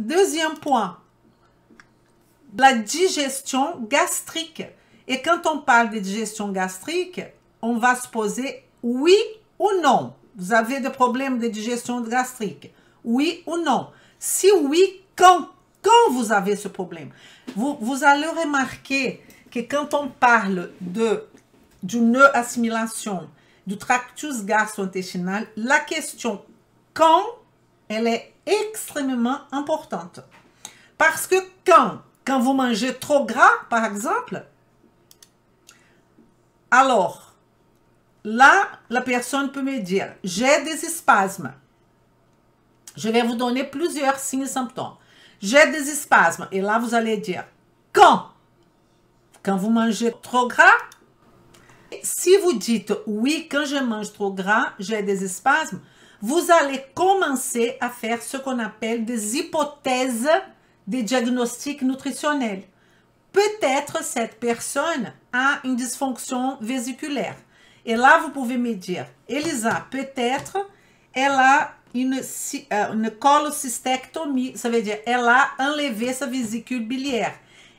Deuxième point, la digestion gastrique. Et quand on parle de digestion gastrique, on va se poser oui ou non. Vous avez des problèmes de digestion gastrique. Oui ou non. Si oui, quand, quand vous avez ce problème vous, allez remarquer que quand on parle de, du assimilation, du tractus gastro-intestinal, la question quand elle est extrêmement importante. Parce que quand, vous mangez trop gras, par exemple, alors là, la personne peut me dire, j'ai des spasmes. Je vais vous donner plusieurs signes et symptômes. J'ai des spasmes. Et là, vous allez dire, quand? Quand vous mangez trop gras? Si vous dites, oui, quand je mange trop gras, j'ai des spasmes, vous allez commencer à faire ce qu'on appelle des hypothèses de diagnostic nutritionnel. Peut-être cette personne a une dysfonction vésiculaire. Et là, vous pouvez me dire, Elisa, peut-être elle a une, euh, colocystectomie, ça veut dire elle a enlevé sa vésicule biliaire.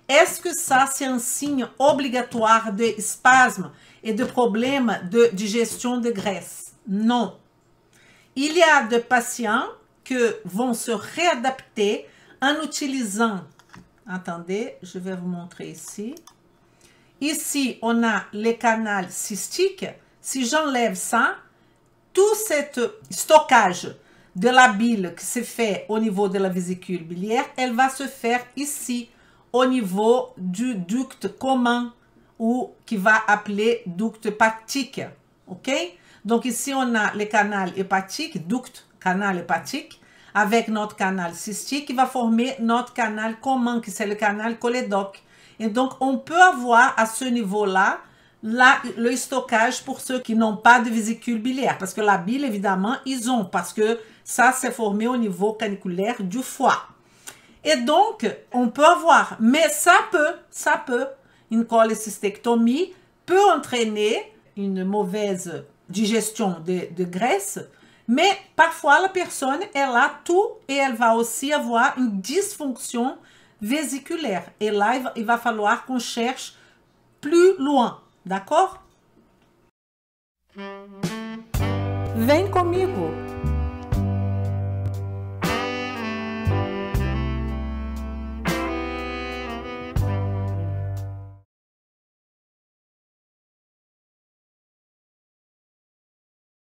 Est-ce que ça, c'est un signe obligatoire de spasme et de problème de digestion de graisse? Non. Il y a des patients qui vont se réadapter en utilisant, attendez, je vais vous montrer ici. Ici, on a les canaux cystiques. Si j'enlève ça, tout ce stockage de la bile qui se fait au niveau de la vésicule biliaire, elle va se faire ici, au niveau du ducte commun ou qui va appeler ducte pactique. OK? Donc ici, on a le canal hépatique, ducte canal hépatique, avec notre canal cystique qui va former notre canal commun, qui c'est le canal cholédoque. Et donc, on peut avoir à ce niveau-là Là, le stockage pour ceux qui n'ont pas de vésicule biliaire, parce que la bile, évidemment, ils ont, parce que ça s'est formé au niveau caniculaire du foie. Et donc, on peut avoir, mais ça peut, ça peut, une cholécystectomie peut entraîner une mauvaise digestion de, graisse, mais parfois la personne, elle a tout et elle va aussi avoir une dysfonction vésiculaire. Et là, il va, falloir qu'on cherche plus loin, d'accord? Vem comigo!